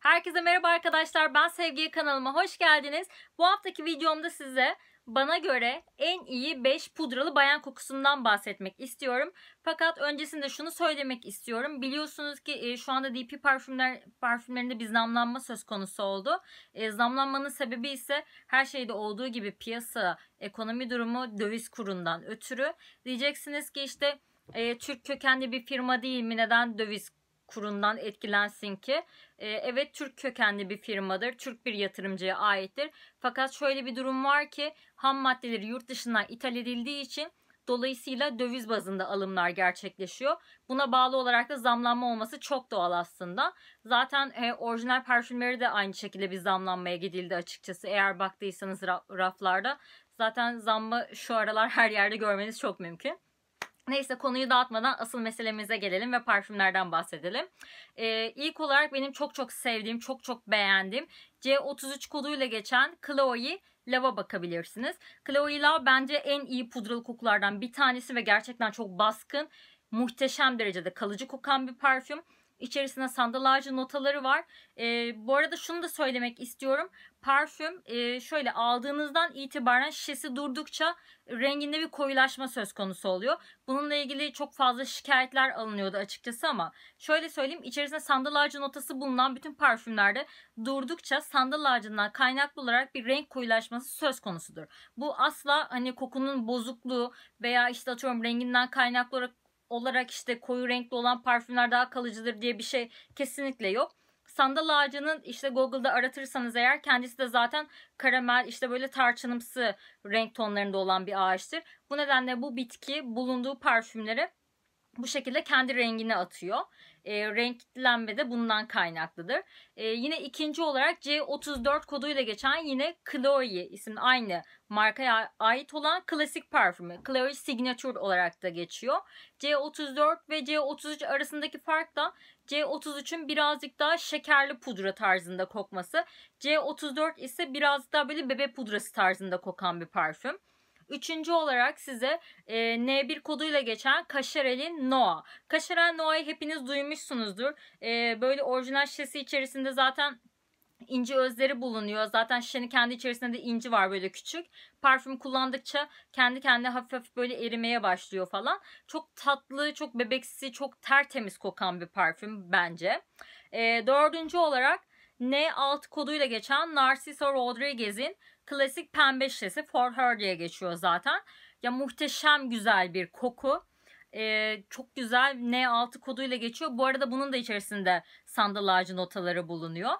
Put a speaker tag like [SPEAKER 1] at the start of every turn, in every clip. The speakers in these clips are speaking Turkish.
[SPEAKER 1] Herkese merhaba arkadaşlar. Ben Sevgi kanalıma hoş geldiniz. Bu haftaki videomda size bana göre en iyi 5 pudralı bayan kokusundan bahsetmek istiyorum. Fakat öncesinde şunu söylemek istiyorum. Biliyorsunuz ki e, şu anda DP parfümler parfümlerinde bir zamlanma söz konusu oldu. E, zamlanmanın sebebi ise her şeyde olduğu gibi piyasa, ekonomi durumu, döviz kurundan ötürü. Diyeceksiniz ki işte e, Türk kökenli bir firma değil mi? Neden döviz kurundan etkilensin ki e, evet Türk kökenli bir firmadır. Türk bir yatırımcıya aittir. Fakat şöyle bir durum var ki ham maddeleri yurt dışından ithal edildiği için Dolayısıyla döviz bazında alımlar gerçekleşiyor. Buna bağlı olarak da zamlanma olması çok doğal aslında. Zaten e, orijinal parfümleri de aynı şekilde bir zamlanmaya gidildi açıkçası. Eğer baktıysanız raflarda zaten zammı şu aralar her yerde görmeniz çok mümkün. Neyse konuyu dağıtmadan asıl meselemize gelelim ve parfümlerden bahsedelim. Ee, ilk olarak benim çok çok sevdiğim, çok çok beğendiğim C33 koduyla geçen Chloe Lava bakabilirsiniz. Chloe Lava bence en iyi pudralı kokulardan bir tanesi ve gerçekten çok baskın, muhteşem derecede kalıcı kokan bir parfüm. İçerisinde sandal ağacı notaları var. E, bu arada şunu da söylemek istiyorum. Parfüm e, şöyle aldığınızdan itibaren şişesi durdukça renginde bir koyulaşma söz konusu oluyor. Bununla ilgili çok fazla şikayetler alınıyordu açıkçası ama şöyle söyleyeyim içerisinde sandal ağacı notası bulunan bütün parfümlerde durdukça sandal ağacından kaynaklı olarak bir renk koyulaşması söz konusudur. Bu asla hani kokunun bozukluğu veya işte atıyorum renginden kaynaklı olarak olarak işte koyu renkli olan parfümler daha kalıcıdır diye bir şey kesinlikle yok. Sandal ağacının işte Google'da aratırsanız eğer kendisi de zaten karamel işte böyle tarçınımsı renk tonlarında olan bir ağaçtır. Bu nedenle bu bitki bulunduğu parfümlere bu şekilde kendi rengini atıyor. E, renklenme de bundan kaynaklıdır. E, yine ikinci olarak C34 koduyla geçen yine Chloe isimli aynı markaya ait olan klasik parfümü. Chloe Signature olarak da geçiyor. C34 ve C33 arasındaki fark da C33'ün birazcık daha şekerli pudra tarzında kokması. C34 ise biraz daha böyle bebe pudrası tarzında kokan bir parfüm. Üçüncü olarak size e, N1 koduyla geçen Kaşareli Noa. Kaşarel Noa'yı hepiniz duymuşsunuzdur. E, böyle orijinal şişesi içerisinde zaten inci özleri bulunuyor. Zaten şişenin kendi içerisinde de inci var böyle küçük. Parfüm kullandıkça kendi kendine hafif hafif böyle erimeye başlıyor falan. Çok tatlı, çok bebeksi, çok tertemiz kokan bir parfüm bence. E, dördüncü olarak N6 koduyla geçen Narciso Rodriguez'in Klasik pembe şişesi For Her diye geçiyor zaten. Ya muhteşem güzel bir koku. Ee, çok güzel N6 koduyla geçiyor. Bu arada bunun da içerisinde sandal ağacı notaları bulunuyor.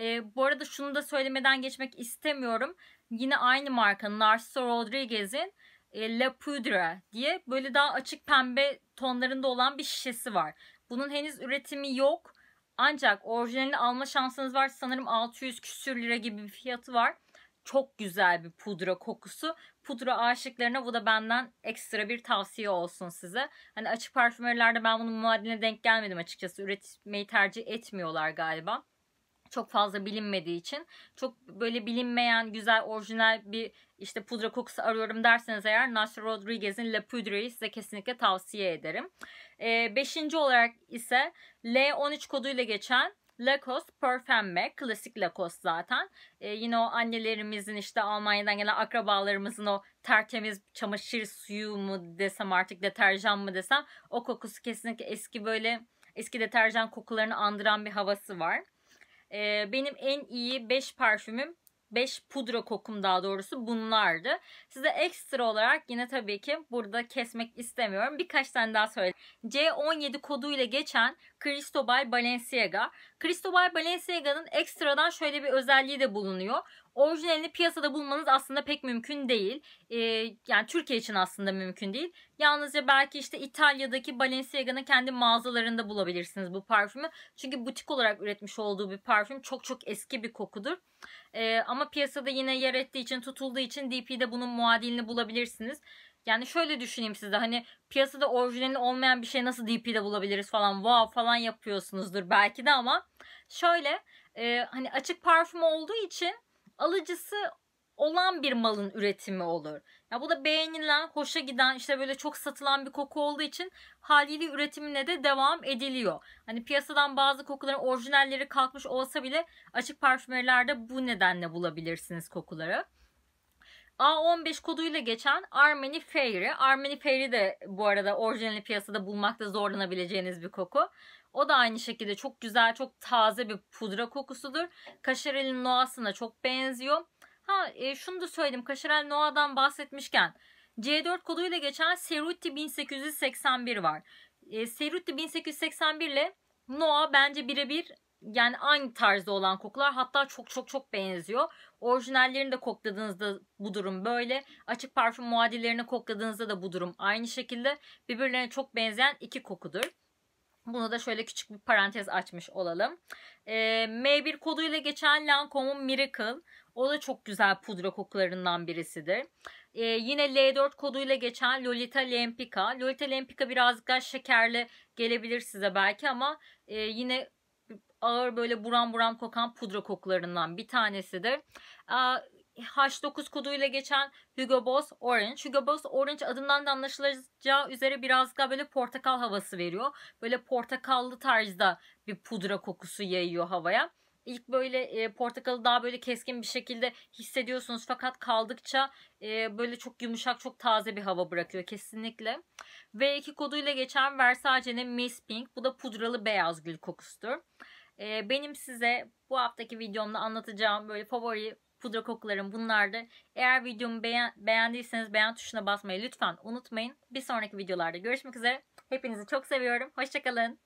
[SPEAKER 1] Ee, bu arada şunu da söylemeden geçmek istemiyorum. Yine aynı markanın Narciso Rodriguez'in e, La Poudre diye böyle daha açık pembe tonlarında olan bir şişesi var. Bunun henüz üretimi yok. Ancak orijinalini alma şansınız var. Sanırım 600 küsür lira gibi bir fiyatı var. Çok güzel bir pudra kokusu. Pudra aşıklarına bu da benden ekstra bir tavsiye olsun size. Hani açık parfümerlerde ben bunun muadiline denk gelmedim açıkçası. Üretmeyi tercih etmiyorlar galiba çok fazla bilinmediği için çok böyle bilinmeyen güzel orijinal bir işte pudra kokusu arıyorum derseniz eğer Nasir Rodriguez'in La Pudre'yi size kesinlikle tavsiye ederim. E, beşinci olarak ise L13 koduyla geçen Lacoste Parfemme. Klasik Lacoste zaten. E, yine o annelerimizin işte Almanya'dan gelen akrabalarımızın o tertemiz çamaşır suyu mu desem artık deterjan mı desem o kokusu kesinlikle eski böyle eski deterjan kokularını andıran bir havası var. E, benim en iyi 5 parfümüm 5 pudra kokum daha doğrusu bunlardı. Size ekstra olarak yine tabii ki burada kesmek istemiyorum. Birkaç tane daha söyleyeyim. C17 koduyla geçen Cristobal Balenciaga. Cristobal Balenciaga'nın ekstradan şöyle bir özelliği de bulunuyor. Orijinalini piyasada bulmanız aslında pek mümkün değil. Ee, yani Türkiye için aslında mümkün değil. Yalnızca belki işte İtalya'daki Balenciaga'nın kendi mağazalarında bulabilirsiniz bu parfümü. Çünkü butik olarak üretmiş olduğu bir parfüm. Çok çok eski bir kokudur. Ee, ama piyasada yine yer ettiği için, tutulduğu için DP'de bunun muadilini bulabilirsiniz. Yani şöyle düşüneyim size hani piyasada orijinali olmayan bir şey nasıl DP'de bulabiliriz falan wow falan yapıyorsunuzdur belki de ama şöyle e, hani açık parfüm olduğu için alıcısı olan bir malın üretimi olur. Ya bu da beğenilen, hoşa giden, işte böyle çok satılan bir koku olduğu için haliyle üretimine de devam ediliyor. Hani piyasadan bazı kokuların orijinalleri kalkmış olsa bile açık parfümerilerde bu nedenle bulabilirsiniz kokuları. A15 koduyla geçen Armeni Fairy. Armeni Fairy de bu arada orijinali piyasada bulmakta zorlanabileceğiniz bir koku. O da aynı şekilde çok güzel, çok taze bir pudra kokusudur. Kaşarel'in Noa'sına çok benziyor. Ha e, şunu da söyledim. Kaşarel Noa'dan bahsetmişken C4 koduyla geçen Serutti 1881 var. E, Cerutti 1881 ile Noa bence birebir yani aynı tarzda olan kokular hatta çok çok çok benziyor. Orijinallerini de kokladığınızda bu durum böyle. Açık parfüm muadillerini kokladığınızda da bu durum aynı şekilde. Birbirlerine çok benzeyen iki kokudur. Bunu da şöyle küçük bir parantez açmış olalım. E, ee, M1 koduyla geçen Lancome'un Miracle. O da çok güzel pudra kokularından birisidir. E, yine L4 koduyla geçen Lolita Lempica. Lolita Lempica birazcık daha şekerli gelebilir size belki ama e, yine ağır böyle buram buram kokan pudra kokularından bir tanesidir. H9 koduyla geçen Hugo Boss Orange. Hugo Boss Orange adından da anlaşılacağı üzere biraz daha böyle portakal havası veriyor. Böyle portakallı tarzda bir pudra kokusu yayıyor havaya. İlk böyle e, portakalı daha böyle keskin bir şekilde hissediyorsunuz fakat kaldıkça e, böyle çok yumuşak çok taze bir hava bırakıyor kesinlikle. V2 koduyla geçen Versace'nin Miss Pink bu da pudralı beyaz gül kokusudur. E, benim size bu haftaki videomda anlatacağım böyle favori pudra kokularım bunlardı. Eğer videomu beğen beğendiyseniz beğen tuşuna basmayı lütfen unutmayın. Bir sonraki videolarda görüşmek üzere. Hepinizi çok seviyorum. Hoşçakalın.